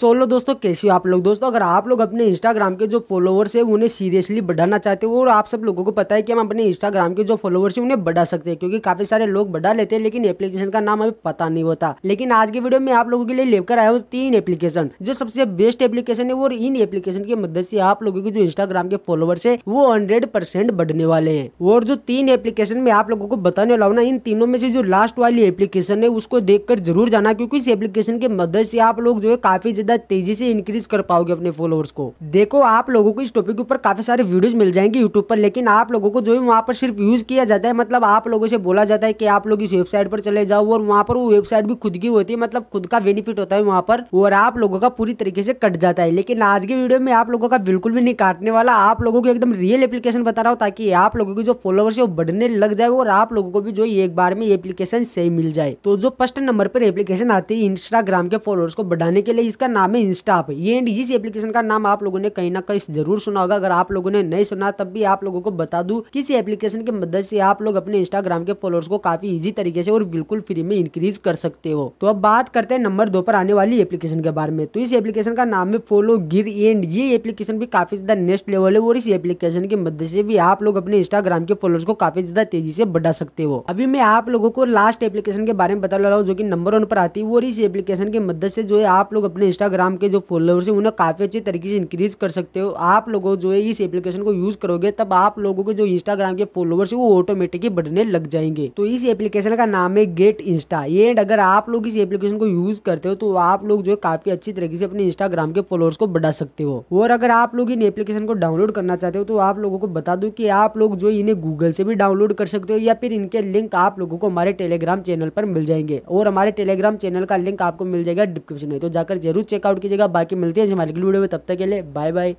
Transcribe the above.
solo दोस्तों कैसे हो आप लोग दोस्तों अगर आप लोग अपने इंस्टाग्राम के जो फॉलोवर्स है उन्हें सीरियसली बढ़ाना चाहते हो और आप सब लोगों को पता है कि हम अपने इंस्टाग्राम के जो फॉलोवर्स है उन्हें बढ़ा सकते हैं क्योंकि काफी सारे लोग बढ़ा लेते हैं लेकिन एप्लीकेशन का नाम हमें पता नहीं होता लेकिन आज के वीडियो में आप लोगों के लिए लेकर आया हूँ तीन एप्लीकेशन जो सबसे बेस्ट एप्लीकेशन है और इन एप्लीकेशन की मदद से आप लोगों के जो इंस्टाग्राम के फॉलोअर्स है वो हंड्रेड बढ़ने वाले हैं और जो तीन एप्लीकेशन में आप लोगों को बताने वाला ना इन तीनों में से जो लास्ट वाली एप्लीकेशन है उसको देखकर जरूर जाना क्योंकि इस एप्लीकेशन की मदद से आप लोग जो है काफी जितना तेजी से इंक्रीज कर पाओगे अपने फॉलोअर्स को देखो आप लोगों को इस टॉपिक के ऊपर काफी सारे वीडियोस मिल जाएंगे यूट्यूब पर लेकिन आप लोगों को जो भी वहाँ पर सिर्फ यूज किया जाता है मतलब आप लोगों से बोला जाता है की आप लोग इस वेबसाइट पर चले जाओ और वहाँ पर वो वेबसाइट भी खुद की होती है मतलब खुद का बेनिफिट होता है वहाँ पर और आप लोगों का पूरी तरीके से कट जाता है लेकिन आज के वीडियो में आप लोगों का बिल्कुल भी नहीं काटने वाला आप लोगों को एकदम रियल एप्लीकेशन बता रहा हूँ ताकि आप लोगों की जो फॉलोअर्स है वो बढ़ने लग जाए और आप लोगों को भी जो एक बार में एप्लीकेशन सही मिल जाए तो जो फर्स्ट नंबर पर एप्लीकेशन आती है इंस्टाग्राम के फॉलोअर्स को बढ़ाने के लिए इसका नाम है इंस्टा ये एंड इस एप्लीकेशन का नाम आप लोगों ने कहीं ना कहीं जरूर सुना होगा अगर आप लोगों ने नहीं सुना तब भी आप लोगों को बता दू किस एप्लीकेशन की मदद से आप लोग अपने इंस्टाग्राम के फॉलोअर्स को काफी इजी तरीके से और बिल्कुल फ्री में इंक्रीज कर सकते हो तो अब बात करते हैं नंबर दो पर आने वाली एप्लीकेशन के बारे में तो इस एप्लीकेशन का नाम है फोलो गिर एंड ये एप्लीकेशन भी काफी ज्यादा नेक्स्ट लेवल है और इस एप्लीकेशन की मदद से भी आप लोग अपने इंस्टाग्राम के फॉलोअर्स को काफी ज्यादा तेजी से बढ़ा सकते हो अभी मैं आप लोगों को लास्ट एप्लीकेशन के बारे में बता रहा हूँ जो की नंबर वन पर आती है और इस एप्लीकेशन की मदद से जो है आप लोग अपने इंस्टा इंस्टाग्राम के जो फॉलोअर्स हैं उन्हें काफ़ी अच्छे तरीके से इंक्रीज कर सकते हो आप लोगों जो है इस एप्लीकेशन को यूज़ करोगे तब आप लोगों के जो इंस्टाग्राम के फॉलोअर्स हैं वो ऑटोमेटिकली बढ़ने लग जाएंगे तो इस एप्लीकेशन का नाम है गेट इंस्टा ये अगर आप लोग इस एप्लीकेशन को यूज़ करते हो तो आप लोग जो है काफ़ी अच्छी तरीके से अपने इंस्टाग्राम के फॉलोअर्स को बढ़ा सकते हो और अगर आप लोग इन एप्लीकेशन को डाउनलोड करना चाहते हो तो आप लोगों को बता दूँ कि आप लोग जो इन्हें गूगल से भी डाउनलोड कर सकते हो या फिर इनके लिंक आप लोगों को हमारे टेलीग्राम चैनल पर मिल जाएंगे और हमारे टेलीग्राम चैनल का लिंक आपको मिल जाएगा डिस्क्रिप्शन में तो जाकर जरूर चेकआउट कीजिएगा बाकी मिलती है जी अगली वीडियो में तब तक के लिए बाय बाय